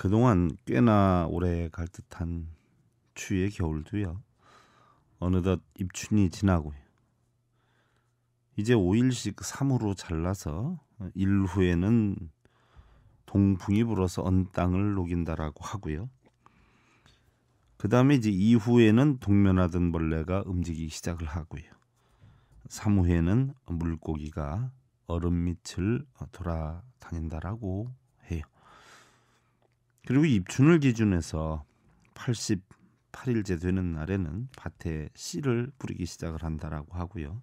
그동안 꽤나 오래 갈 듯한 추위의 겨울도요. 어느덧 입춘이 지나고요. 이제 5일씩 3으로 잘라서 일 후에는 동풍이 불어서 언 땅을 녹인다라고 하고요. 그 다음에 이제 이후에는 동면하던 벌레가 움직이기 시작을 하고요. 3후에는 물고기가 얼음 밑을 돌아다닌다라고 그리고 입춘을 기준해서 88일째 되는 날에는 밭에 씨를 뿌리기 시작을 한다라고 하고요.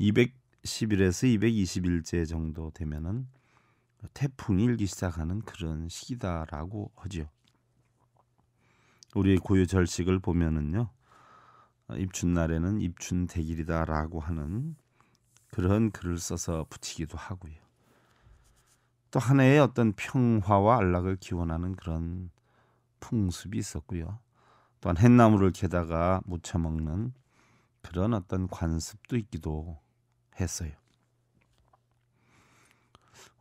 210일에서 220일째 정도 되면은 태풍이 일기 시작하는 그런 시기다라고 하죠. 우리의 고유 절식을 보면은요. 입춘 날에는 입춘 대길이다라고 하는 그런 글을 써서 붙이기도 하고요. 또하나의 어떤 평화와 안락을 기원하는 그런 풍습이 있었고요. 또한 햇나무를 캐다가 무쳐 먹는 그런 어떤 관습도 있기도 했어요.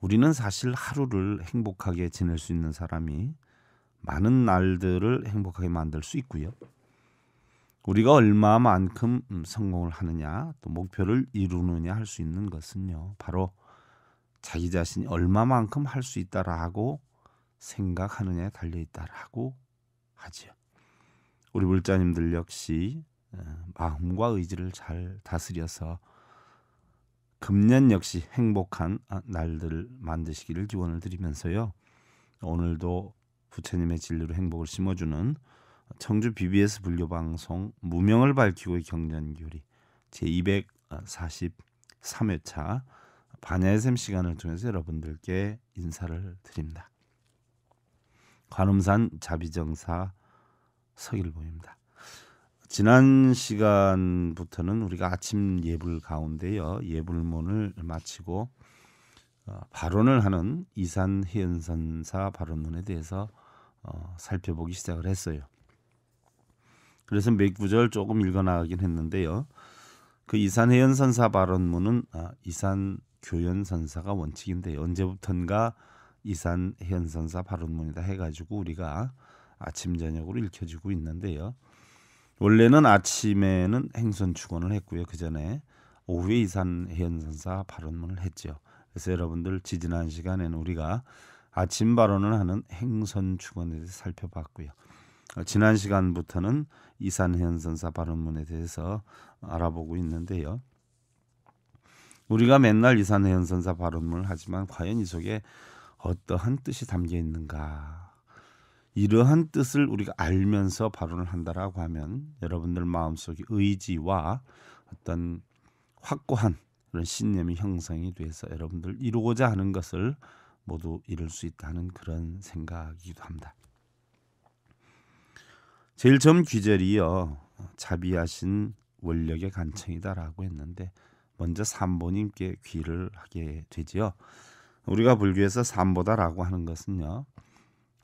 우리는 사실 하루를 행복하게 지낼 수 있는 사람이 많은 날들을 행복하게 만들 수 있고요. 우리가 얼마만큼 음, 성공을 하느냐 또 목표를 이루느냐 할 수 있는 것은요. 바로 자기 자신이 얼마만큼 할 수 있다라고 생각하느냐에 달려 있다라고 하지요. 우리 물자님들 역시 어, 마음과 의지를 잘 다스려서 금년 역시 행복한 아, 날들 만드시기를 기원을 드리면서요. 오늘도 부처님의 진리로 행복을 심어주는 청주 BBS 불교 방송 무명을 밝히고의 경전교리 제 243회차 반야샘 시간을 통해서 여러분들께 인사를 드립니다. 관음산 자비정사 서길봉입니다 지난 시간부터는 우리가 아침 예불 가운데요 예불문을 마치고 어, 발언을 하는 이산 해연선사 발언문에 대해서 어, 살펴보기 시작을 했어요. 그래서 몇 구절 조금 읽어나가긴 했는데요. 그 이산 해연선사 발언문은 아, 이산 교연 선사가 원칙인데 언제부턴가 이산 해연 선사 발언문이다 해가지고 우리가 아침 저녁으로 읽혀지고 있는데요. 원래는 아침에는 행선 축원을 했고요. 그 전에 오후에 이산 해연 선사 발언문을 했죠. 그래서 여러분들 지지난 시간에는 우리가 아침 발언을 하는 행선 축원에 대해서 살펴봤고요. 어, 지난 시간부터는 이산 해연 선사 발언문에 대해서 알아보고 있는데요. 우리가 맨날 이산해연선사 발언을 하지만 과연 이 속에 어떠한 뜻이 담겨 있는가? 이러한 뜻을 우리가 알면서 발언을 한다라고 하면 여러분들 마음속에 의지와 어떤 확고한 그런 신념이 형성이 돼서 여러분들 이루고자 하는 것을 모두 이룰 수 있다는 그런 생각이기도 합니다. 제일 처음 귀절이요. 자비하신 원력의 간청이다라고 했는데 먼저 삼보님께 귀를 하게 되지요. 우리가 불교에서 삼보다라고 하는 것은요.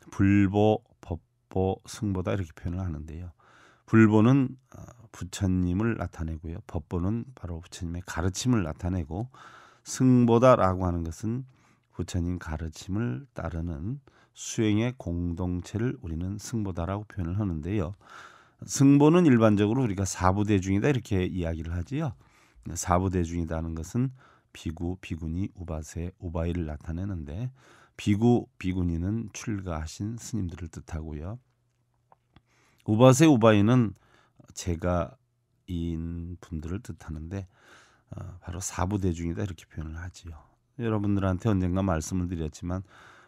불보, 법보, 승보다 이렇게 표현을 하는데요. 불보는 어, 부처님을 나타내고요. 법보는 바로 부처님의 가르침을 나타내고 승보다라고 하는 것은 부처님 가르침을 따르는 수행의 공동체를 우리는 승보다라고 표현을 하는데요. 승보는 일반적으로 우리가 사부대중이다 이렇게 이야기를 하지요. 사부대중이라는 것은 비구, 비구니, 우바세, 우바이를 나타내는데 비구, 비구니는 출가하신 스님들을 뜻하고요. 우바세, 우바이는 제가 인 분들을 뜻하는데 어, 바로 사부대중이다 이렇게 표현을 하지요. 여러분들한테 언젠가 말씀을 드렸지만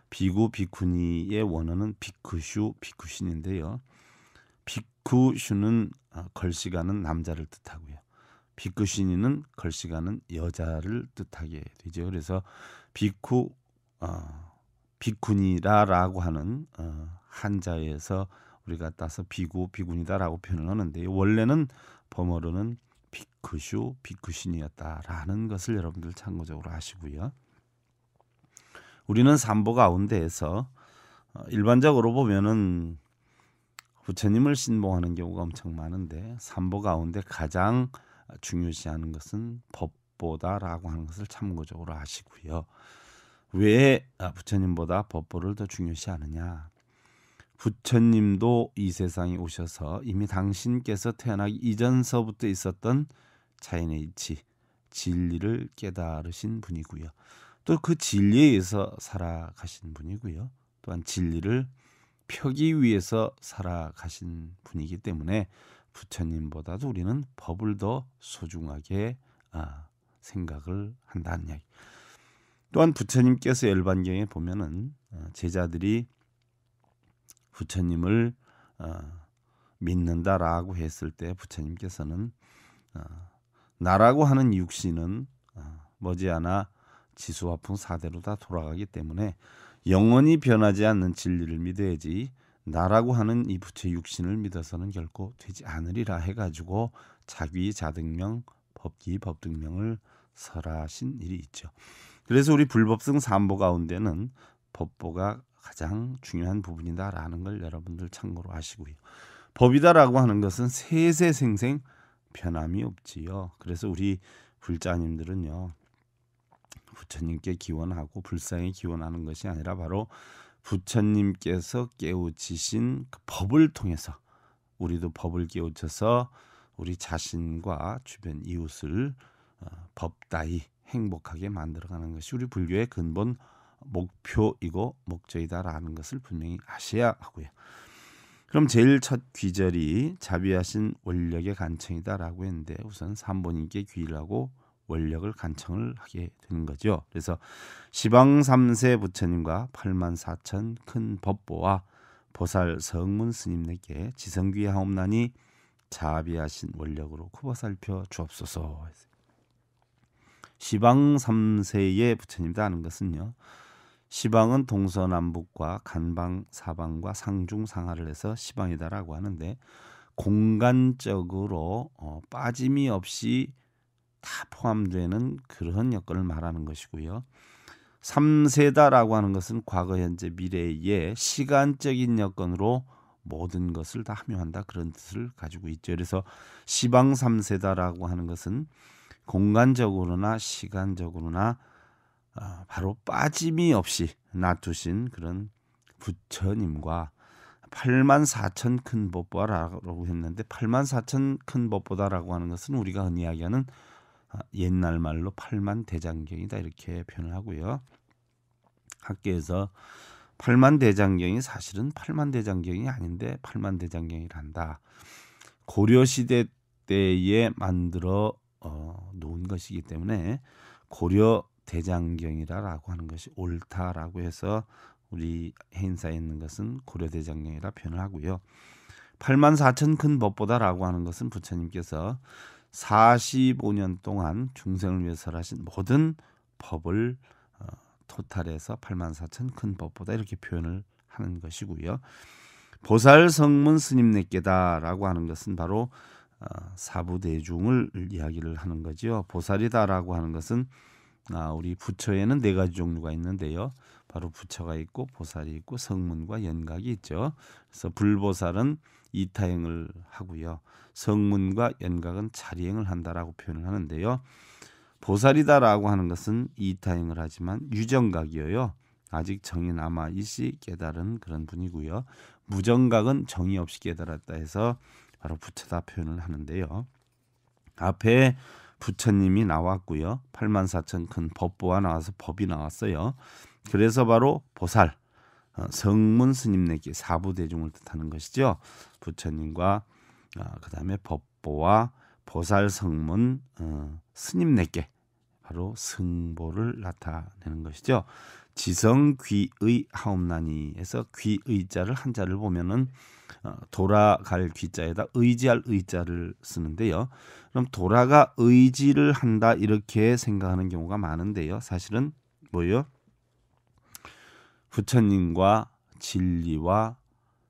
비구 비쿠니의 원어는 비쿠슈 비쿠신인데요. 비쿠슈는 어, 걸 시간은 남자를 뜻하고요. 비쿠시니는 걸시가는 여자를 뜻하게 되죠. 그래서 비쿠 어, 비쿠니라라고 하는 어, 한자에서 우리가 따서 비구 비군이다라고 표현을 하는데 원래는 범어로는 비크슈 비크신이었다라는 것을 여러분들 참고적으로 아시고요. 우리는 삼보 가운데에서 어, 일반적으로 보면은 부처님을 신봉하는 경우가 엄청 많은데 삼보 가운데 가장 중요시하는 것은 법보다라고 하는 것을 참고적으로 아시고요. 왜 아, 부처님보다 법보를 더 중요시하느냐? 부처님도 이 세상에 오셔서 이미 당신께서 태어나기 이전서부터 있었던 자연의 이치, 진리를 깨달으신 분이고요. 또 그 진리에 의해서 살아가신 분이고요. 또한 진리를 펴기 위해서 살아가신 분이기 때문에 부처님보다도 우리는 법을 더 소중하게 아, 생각을 한다는 이야기. 또한 부처님께서 열반경에 보면은 어, 제자들이 부처님을 어, 믿는다라고 했을 때 부처님께서는 어, 나라고 하는 육신은 어, 머지않아 지수와풍 사대로 다 돌아가기 때문에 영원히 변하지 않는 진리를 믿어야지 나라고 하는 이부채 육신을 믿어서는 결코 되지 않으리라 해가지고 자귀자등명 법기법등명을 설하신 일이 있죠. 그래서 우리 불법성 삼보 가운데는 법보가 가장 중요한 부분이다라는 걸 여러분들 참고로 하시고요. 법이다라고 하는 것은 세세생생 변함이 없지요. 그래서 우리 불자님들은요 부처님께 기원하고 불상에 기원하는 것이 아니라 바로 부처님께서 깨우치신 그 법을 통해서 우리도 법을 깨우쳐서 우리 자신과 주변 이웃을 어, 법다이 행복하게 만들어가는 것이 우리 불교의 근본 목표이고 목적이다라는 것을 분명히 아셔야 하고요. 그럼 제일 첫 귀절이 자비하신 원력의 간청이다라고 했는데 우선 삼보님께 귀를 하고 원력을 간청을 하게 되는 거죠. 그래서 시방 3세 부처님과 8만 4천 큰 법보와 보살 성문 스님에게 지성귀 의 하옵나니 자비하신 원력으로 쿠버 살펴 주옵소서. 시방 3세의 부처님도아는 것은요. 시방은 동서남북과 간방 사방과 상중 상하를 해서 시방이다라고 하는데 공간적으로 어, 빠짐이 없이 다 포함되는 그런 여건을 말하는 것이고요. 삼세다라고 하는 것은 과거, 현재, 미래의 시간적인 여건으로 모든 것을 다 함유한다 그런 뜻을 가지고 있죠. 그래서 시방 삼세다라고 하는 것은 공간적으로나 시간적으로나 어, 바로 빠짐이 없이 놔두신 그런 부처님과 8만 4천 큰 법보라고 했는데 8만 4천 큰 법보다라고 하는 것은 우리가 흔히 이야기하는 아, 옛날 말로 팔만 대장경이다 이렇게 표현을 하고요. 학계에서 팔만 대장경이 사실은 팔만 대장경이 아닌데 팔만 대장경이란다. 고려 시대 때에 만들어 어, 놓은 것이기 때문에 고려 대장경이라라고 하는 것이 옳다라고 해서 우리 행사에 있는 것은 고려 대장경이라 표현을 하고요. 8만 4천 큰 법보다라고 하는 것은 부처님께서 45년 동안 중생을 위해서 하신 모든 법을 어, 토탈해서 8만 4천 큰 법보다 이렇게 표현을 하는 것이고요. 보살 성문 스님네께다라고 하는 것은 바로 어, 사부대중을 이야기를 하는 거지요. 보살이다라고 하는 것은 아, 우리 부처에는 네 가지 종류가 있는데요. 바로 부처가 있고 보살이 있고 성문과 연각이 있죠. 그래서 불보살은 이타행을 하고요. 성문과 연각은 자리행을 한다라고 표현을 하는데요. 보살이다라고 하는 것은 이타행을 하지만 유정각이에요 아직 정이 남아 있이 깨달은 그런 분이고요. 무정각은 정이 없이 깨달았다 해서 바로 부처다 표현을 하는데요. 앞에 부처님이 나왔고요. 8 4 0 0 0큰 법보가 나와서 법이 나왔어요. 그래서 바로 보살, 어, 성문 스님네끼 사부 대중을 뜻하는 것이죠. 부처님과 어, 그다음에 법보와 보살 성문 어, 스님네께 바로 승보를 나타내는 것이죠. 지성 귀의 하옵나니에서 귀의자를 한자를 보면은 어, 돌아갈 귀자에다 의지할 의자를 쓰는데요. 그럼 돌아가 의지를 한다 이렇게 생각하는 경우가 많은데요. 사실은 뭐요? 예 부처님과 진리와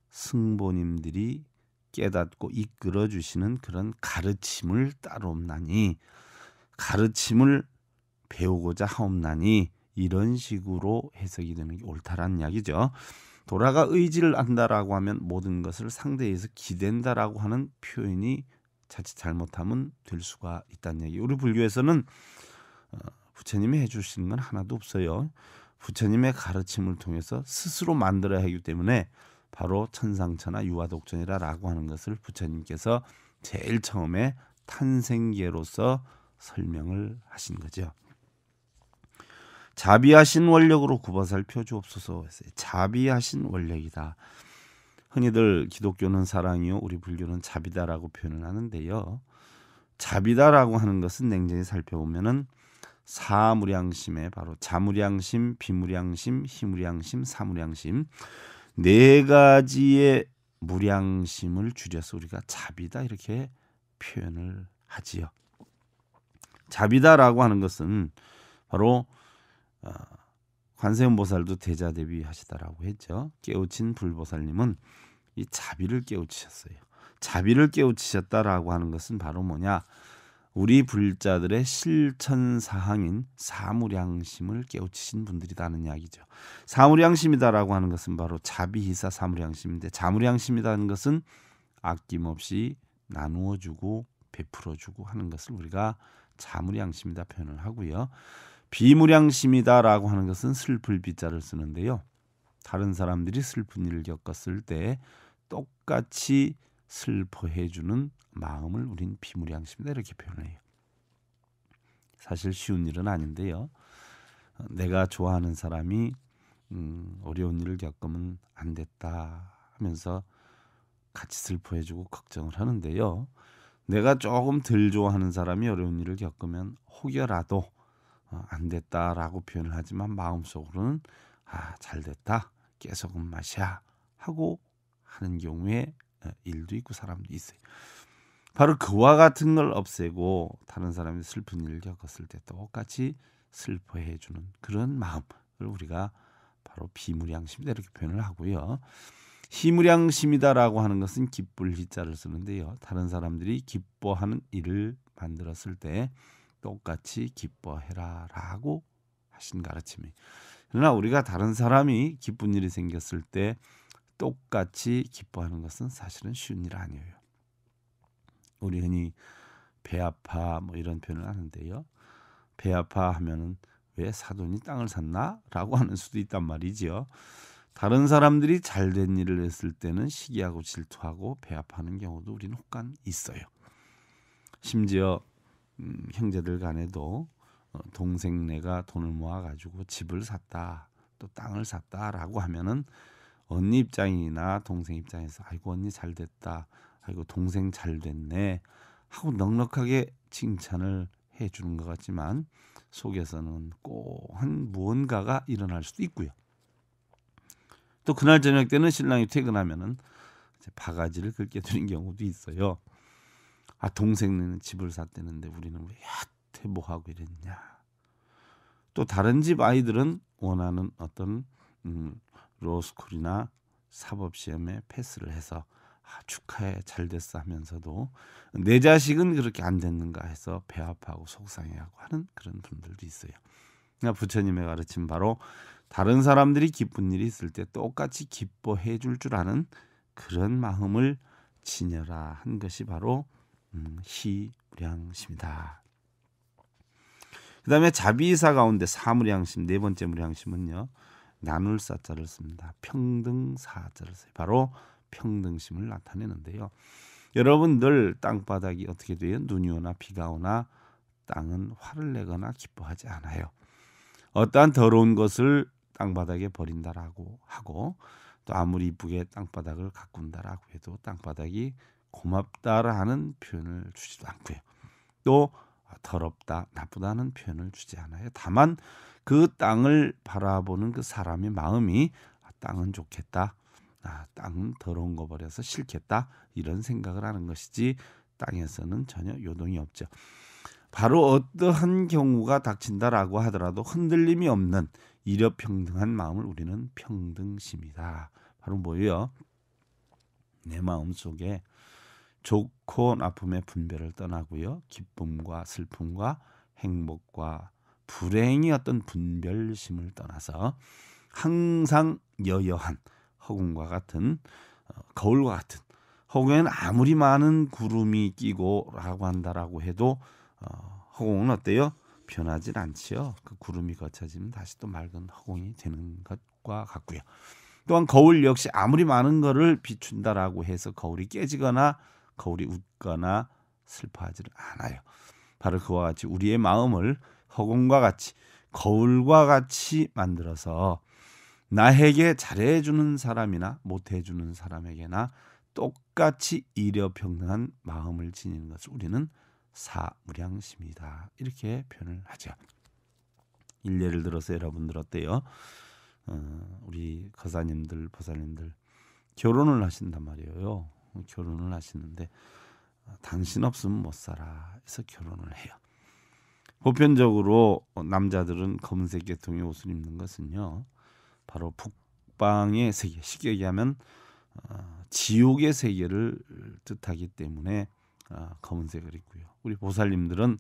승보님들이 깨닫고 이끌어 주시는 그런 가르침을 따로없나니 가르침을 배우고자 하옵나니 이런 식으로 해석이 되는 게옳다란 이야기죠. 돌아가 의지를 안다라고 하면 모든 것을 상대에서 기댄다라고 하는 표현이 자칫 잘못하면 될 수가 있다는 얘기. 우리 불교에서는 어, 부처님이 해주시는 건 하나도 없어요. 부처님의 가르침을 통해서 스스로 만들어야 하기 때문에 바로 천상천하 유화독존이라라고 하는 것을 부처님께서 제일 처음에 탄생계로서 설명을 하신 거죠. 자비하신 원력으로 굽어살 표주옵소서 했어요. 자비하신 원력이다. 흔히들 기독교는 사랑이요 우리 불교는 자비다라고 표현을 하는데요. 자비다라고 하는 것은 냉정히 살펴보면은 사무량심에 바로 자무량심, 비무량심, 희무량심, 사무량심 네 가지의 무량심을 줄여서 우리가 자비다 이렇게 표현을 하지요. 자비다라고 하는 것은 바로 어, 관세음보살도 대자 대비하시다라고 했죠. 깨우친 불보살님은 이 자비를 깨우치셨어요. 자비를 깨우치셨다라고 하는 것은 바로 뭐냐? 우리 불자들의 실천 사항인 사무량심을 깨우치신 분들이다는 이야기죠. 사무량심이다라고 하는 것은 바로 자비희사 사무량심인데 자무량심이라는 것은 아낌없이 나누어 주고 베풀어 주고 하는 것을 우리가 자무량심이다 표현을 하고요. 비무량심이다라고 하는 것은 슬플 비자를 쓰는데요. 다른 사람들이 슬픈 일을 겪었을 때 똑같이 슬퍼해주는 마음을 우린 비무량심이다 이렇게 표현해요. 사실 쉬운 일은 아닌데요. 내가 좋아하는 사람이 음, 어려운 일을 겪으면 안 됐다 하면서 같이 슬퍼해주고 걱정을 하는데요. 내가 조금 덜 좋아하는 사람이 어려운 일을 겪으면 혹여라도 어, 안 됐다라고 표현을 하지만 마음속으로는 아, 잘 됐다. 깨소금 맛이야 음 하고 하는 경우에 예, 일도 있고 사람도 있어요. 바로 그와 같은 걸 없애고 다른 사람이 슬픈 일을 겪었을 때 똑같이 슬퍼해 주는 그런 마음을 우리가 바로 비무량심이다 이렇게 표현을 하고요. 희무량심이다라고 하는 것은 기쁠 희자를 쓰는데요. 다른 사람들이 기뻐하는 일을 만들었을 때 똑같이 기뻐해라라고 하신 가르침이. 그러나 우리가 다른 사람이 기쁜 일이 생겼을 때 똑같이 기뻐하는 것은 사실은 쉬운 일 아니에요. 우리 흔히 배 아파 뭐 이런 표현을 하는데요. 배 아파 하면은 왜 사돈이 땅을 샀나라고 하는 수도 있단 말이지요. 다른 사람들이 잘된 일을 했을 때는 시기하고 질투하고 배 아파하는 경우도 우리는 혹간 있어요. 심지어 음, 형제들 간에도 어, 동생네가 돈을 모아 가지고 집을 샀다 또 땅을 샀다라고 하면은 언니 입장이나 동생 입장에서 아이고 언니 잘 됐다. 아이고 동생 잘 됐네. 하고 넉넉하게 칭찬을 해 주는 것 같지만 속에서는 꼭 한 무언가가 일어날 수도 있고요. 또 그날 저녁 때는 신랑이 퇴근하면은 바가지를 긁게되는 경우도 있어요. 아 동생네는 집을 샀대는데 우리는 왜 야태 뭐하고 이랬냐. 또 다른 집 아이들은 원하는 어떤 음, 로스쿨이나 사법시험에 패스를 해서 아, 축하해 잘 됐어 하면서도 내 자식은 그렇게 안 됐는가 해서 배합하고 속상해하고 하는 그런 분들도 있어요. 그러니까 부처님의 가르침 바로 다른 사람들이 기쁜 일이 있을 때 똑같이 기뻐해 줄줄 줄 아는 그런 마음을 지녀라 한 것이 바로 음, 희무량심이다. 그 다음에 자비이사 가운데 사무량심 네 번째 무량심은요. 나눌 사자를 씁니다. 평등 사자를 써요. 바로 평등심을 나타내는데요. 여러분 들 땅바닥이 어떻게 되어 눈이 오나 비가 오나 땅은 화를 내거나 기뻐하지 않아요. 어떠한 더러운 것을 땅바닥에 버린다라고 하고 또 아무리 이쁘게 땅바닥을 가꾼다라고 해도 땅바닥이 고맙다라 는 표현을 주지도 않고요. 또 더럽다, 나쁘다는 표현을 주지 않아요. 다만 그 땅을 바라보는 그 사람의 마음이 아, 땅은 좋겠다. 아, 땅은 더러운 거 버려서 싫겠다. 이런 생각을 하는 것이지 땅에서는 전혀 요동이 없죠. 바로 어떠한 경우가 닥친다라고 하더라도 흔들림이 없는 이력평등한 마음을 우리는 평등심이다. 바로 뭐예요? 내 마음 속에 좋고 나쁨의 분별을 떠나고요. 기쁨과 슬픔과 행복과 불행의 어떤 분별심을 떠나서 항상 여여한 허공과 같은 어, 거울과 같은 허공에는 아무리 많은 구름이 끼고라고 한다라고 해도 어, 허공은 어때요? 변하지 않지요. 그 구름이 거쳐지면 다시 또 맑은 허공이 되는 것과 같고요. 또한 거울 역시 아무리 많은 거를 비춘다라고 해서 거울이 깨지거나 거울이 웃거나 슬퍼하지를 않아요. 바로 그와 같이 우리의 마음을 허공과 같이 거울과 같이 만들어서 나에게 잘해주는 사람이나 못해주는 사람에게나 똑같이 이려평등한 마음을 지니는 것을 우리는 사무량심이다 이렇게 표현을 하죠. 일례를 들어서 여러분들 어때요? 어, 우리 거사님들, 보사님들 결혼을 하신단 말이에요. 결혼을 하시는데 당신 없으면 못 살아 해서 결혼을 해요. 보편적으로 남자들은 검은색 계통의 옷을 입는 것은요, 바로 북방의 세계, 쉽게 얘기하면 어, 지옥의 세계를 뜻하기 때문에 어, 검은색을 입고요. 우리 보살님들은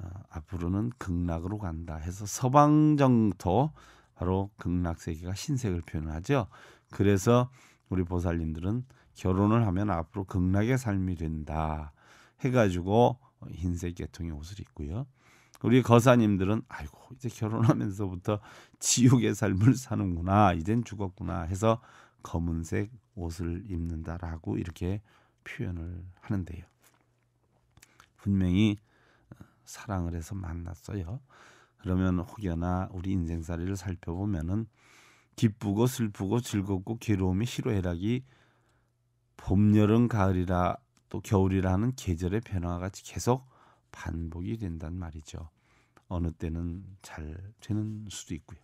어, 앞으로는 극락으로 간다 해서 서방정토 바로 극락 세계가 흰색을 표현하죠. 그래서 우리 보살님들은 결혼을 하면 앞으로 극락의 삶이 된다 해가지고 흰색 계통의 옷을 입고요. 우리 거사님들은 아이고 이제 결혼하면서부터 지옥의 삶을 사는구나 이젠 죽었구나 해서 검은색 옷을 입는다라고 이렇게 표현을 하는데요. 분명히 어, 사랑을 해서 만났어요. 그러면 혹여나 우리 인생살이를 살펴보면은 기쁘고 슬프고 즐겁고 괴로움이 희로애락이 봄, 여름, 가을이라 또 겨울이라 는 계절의 변화와 같이 계속 반복이 된단 말이죠. 어느 때는 잘 되는 수도 있고요.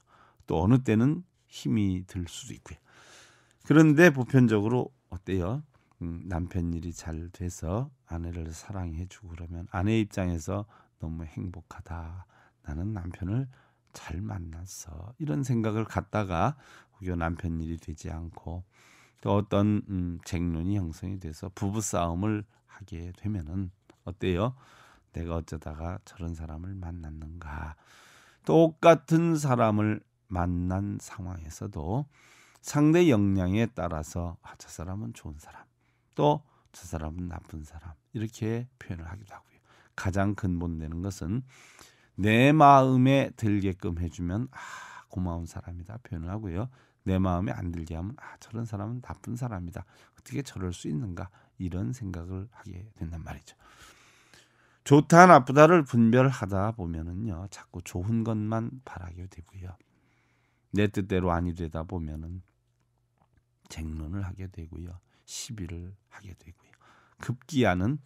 또 어느 때는 힘이 들 수도 있고요. 그런데 보편적으로 어때요? 음, 남편 일이 잘 돼서 아내를 사랑해주고 그러면 아내 입장에서 너무 행복하다. 나는 남편을 잘 만났어. 이런 생각을 갖다가 혹여 남편 일이 되지 않고 또 어떤 음, 쟁론이 형성이 돼서 부부 싸움을 하게 되면은 어때요? 내가 어쩌다가 저런 사람을 만났는가. 똑같은 사람을 만난 상황에서도 상대 역량에 따라서 아, 저 사람은 좋은 사람, 또 저 사람은 나쁜 사람 이렇게 표현을 하기도 하고요. 가장 근본되는 것은 내 마음에 들게끔 해주면 아 고마운 사람이다 표현을 하고요. 내 마음에 안 들게 하면 아 저런 사람은 나쁜 사람이다. 어떻게 저럴 수 있는가 이런 생각을 하게 된단 말이죠. 좋다 나쁘다를 분별하다 보면은요 자꾸 좋은 것만 바라게 되고요 내 뜻대로 아니 되다 보면은 쟁론을 하게 되고요 시비를 하게 되고요 급기야는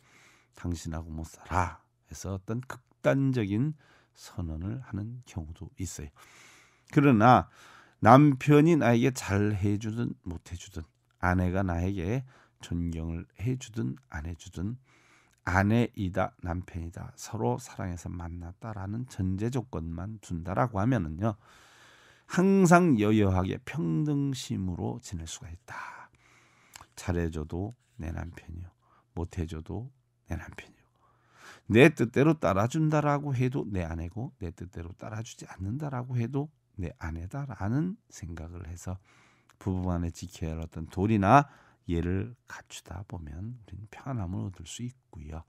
당신하고 못 살아 해서 어떤 극단적인 선언을 하는 경우도 있어요 그러나 남편이 나에게 잘 해주든 못 해주든 아내가 나에게 존경을 해주든 안 해주든 아내이다 남편이다 서로 사랑해서 만났다라는 전제 조건만 둔다라고 하면은요 항상 여여하게 평등심으로 지낼 수가 있다 잘해줘도 내 남편이요 못해줘도 내 남편이요 내 뜻대로 따라준다라고 해도 내 아내고 내 뜻대로 따라주지 않는다라고 해도 내 아내다라는 생각을 해서 부부간에 지켜야 할 어떤 도리나 얘를 갖추다 보면 우리는 편안함을 얻을 수 있고요.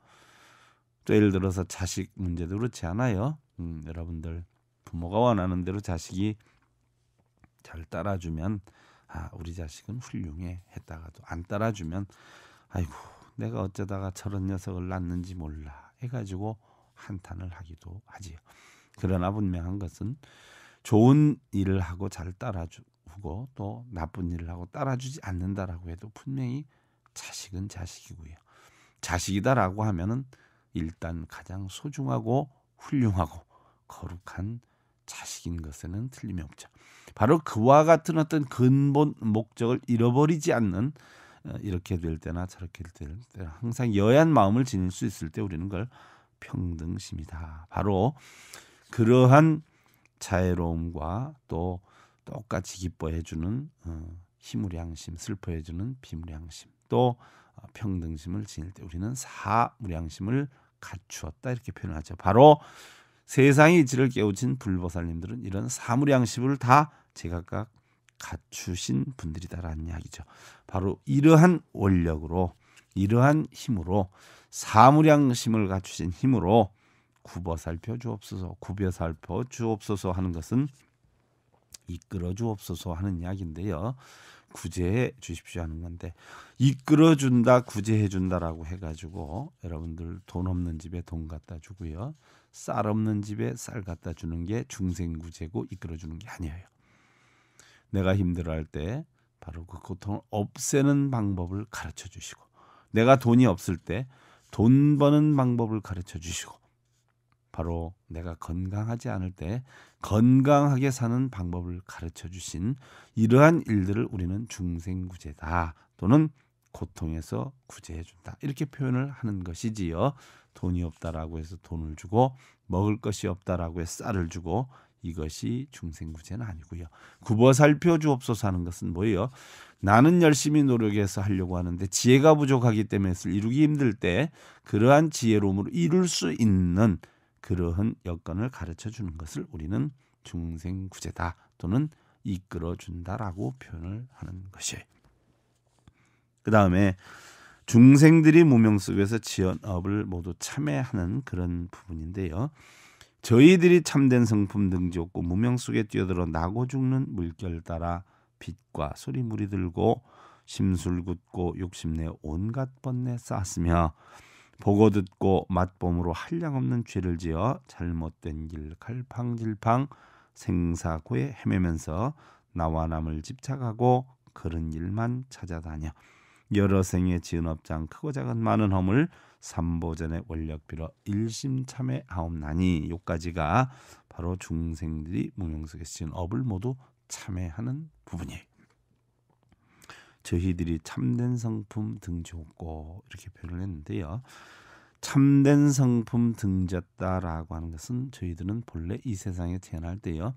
또 예를 들어서 자식 문제도 그렇지 않아요. 음, 여러분들 부모가 원하는 대로 자식이 잘 따라주면 아 우리 자식은 훌륭해 했다가도 안 따라주면 아이고 내가 어쩌다가 저런 녀석을 낳는지 몰라 해가지고 한탄을 하기도 하지요. 그러나 분명한 것은 좋은 일을 하고 잘 따라주 해고또 나쁜 일을 하고 따라주지 않는다라고 해도 분명히 자식은 자식이고요. 자식이다라고 하면은 일단 가장 소중하고 훌륭하고 거룩한 자식인 것에는 틀림이 없죠. 바로 그와 같은 어떤 근본 목적을 잃어버리지 않는 어, 이렇게 될 때나 저렇게 될 때나 항상 여한 마음을 지닐 수 있을 때 우리는 걸 평등심이다. 바로 그러한 자애로움과 또 똑같이 기뻐해주는 어, 희무량심, 슬퍼해주는 비무량심, 또 어, 평등심을 지닐 때 우리는 사무량심을 갖추었다 이렇게 표현하죠. 바로 세상의 이치를 깨우친 불보살님들은 이런 사무량심을 다 제각각 갖추신 분들이다라는 이야기죠. 바로 이러한 원력으로 이러한 힘으로 사무량심을 갖추신 힘으로 구보살펴 주옵소서 구벼살펴 주옵소서 하는 것은 이끌어 주옵소서 하는 이야기인데요. 구제해 주십시오 하는 건데 이끌어 준다, 구제해 준다라고 해 가지고 여러분들 돈 없는 집에 돈 갖다 주고요. 쌀 없는 집에 쌀 갖다 주는 게 중생 구제고 이끌어 주는 게 아니에요. 내가 힘들어 할때 바로 그 고통을 없애는 방법을 가르쳐 주시고 내가 돈이 없을 때 돈 버는 방법을 가르쳐 주시고 바로 내가 건강하지 않을 때 건강하게 사는 방법을 가르쳐 주신 이러한 일들을 우리는 중생구제다 또는 고통에서 구제해 준다 이렇게 표현을 하는 것이지요 돈이 없다라고 해서 돈을 주고 먹을 것이 없다라고 해서 쌀을 주고 이것이 중생구제는 아니고요 굽어 살펴 주옵소서 하는 것은 뭐예요 나는 열심히 노력해서 하려고 하는데 지혜가 부족하기 때문에 이루기 힘들 때 그러한 지혜로움으로 이룰 수 있는 그러한 여건을 가르쳐 주는 것을 우리는 중생구제다 또는 이끌어 준다라고 표현을 하는 것이. 그 다음에 중생들이 무명 속에서 지은 업을 모두 참회하는 그런 부분인데요. 저희들이 참된 성품 등지없고 무명 속에 뛰어들어 나고 죽는 물결 따라 빛과 소리물이 들고 심술 굳고 욕심내 온갖 번뇌 쌓았으며 보고 듣고 맛봄으로 한량없는 죄를 지어 잘못된 길 갈팡질팡 생사구에 헤매면서 나와 남을 집착하고 그런 일만 찾아다녀 여러 생의 지은 업장 크고 작은 많은 허물 삼보전의 원력 빌어 일심참에 하옵나니 요까지가 바로 중생들이 무명석에 지은 업을 모두 참회하는 부분이에요. 저희들이 참된 성품 등지고 이렇게 표현을 했는데요. 참된 성품 등졌다라고 하는 것은 저희들은 본래 이 세상에 태어날 때요.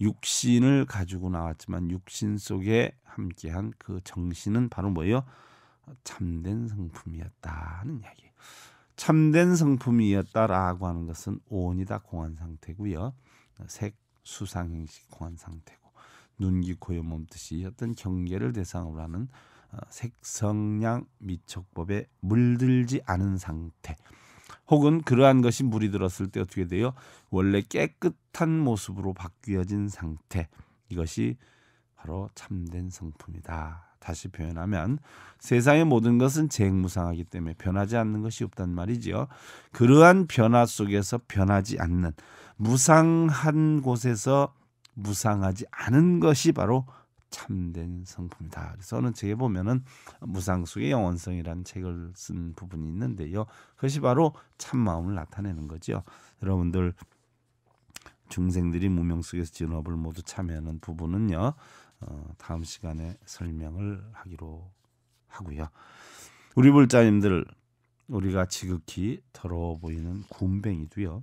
육신을 가지고 나왔지만 육신 속에 함께한 그 정신은 바로 뭐예요? 참된 성품이었다는 이야기. 참된 성품이었다라고 하는 것은 온이다 공한 상태고요. 색 수상 행식 공한 상태고 눈기 코에 몸뜻이 어떤 경계를 대상으로 하는 어, 색성량 미촉법에 물들지 않은 상태 혹은 그러한 것이 물이 들었을 때 어떻게 돼요? 원래 깨끗한 모습으로 바뀌어진 상태 이것이 바로 참된 성품이다. 다시 표현하면 세상의 모든 것은 재무상하기 때문에 변하지 않는 것이 없단 말이지요. 그러한 변화 속에서 변하지 않는 무상한 곳에서 무상하지 않은 것이 바로 참된 성품이다. 그래서 어느 책 보면은 무상수의 영원성이라는 책을 쓴 부분이 있는데요. 그것이 바로 참 마음을 나타내는 거죠. 여러분들 중생들이 무명 속에서 진업을 모두 참여하는 부분은요. 어, 다음 시간에 설명을 하기로 하고요. 우리 불자님들 우리가 지극히 더러워 보이는 곰뱅이도요.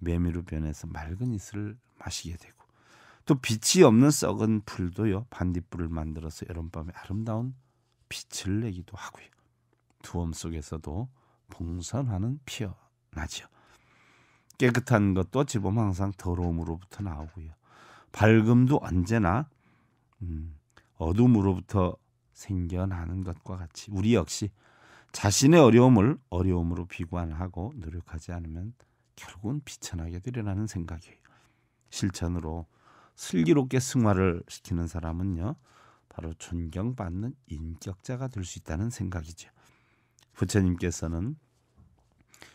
메밀로 변해서 맑은 이슬을 마시게 되고 또 빛이 없는 썩은 풀도요 반딧불을 만들어서 여름밤에 아름다운 빛을 내기도 하고요. 두엄 속에서도 봉선화는 피어나지요. 깨끗한 것도 집어 항상 더러움으로부터 나오고요. 밝음도 언제나 음, 어둠으로부터 생겨나는 것과 같이 우리 역시 자신의 어려움을 어려움으로 비관하고 노력하지 않으면 결국은 비천하게 되려나는 생각이에요. 실천으로 슬기롭게 승화를 시키는 사람은요. 바로 존경받는 인격자가 될 수 있다는 생각이죠. 부처님께서는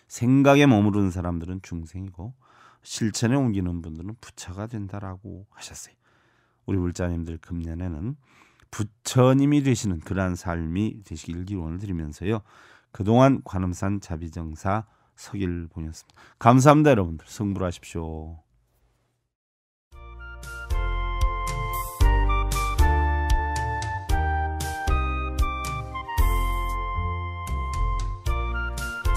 생각에 머무르는 사람들은 중생이고 실천에 옮기는 분들은 부처가 된다라고 하셨어요. 우리 불자님들 금년에는 부처님이 되시는 그러한 삶이 되시길 기원을 드리면서요. 그동안 관음산 자비정사 서길 보냈습니다. 감사합니다 여러분들. 성불하십시오.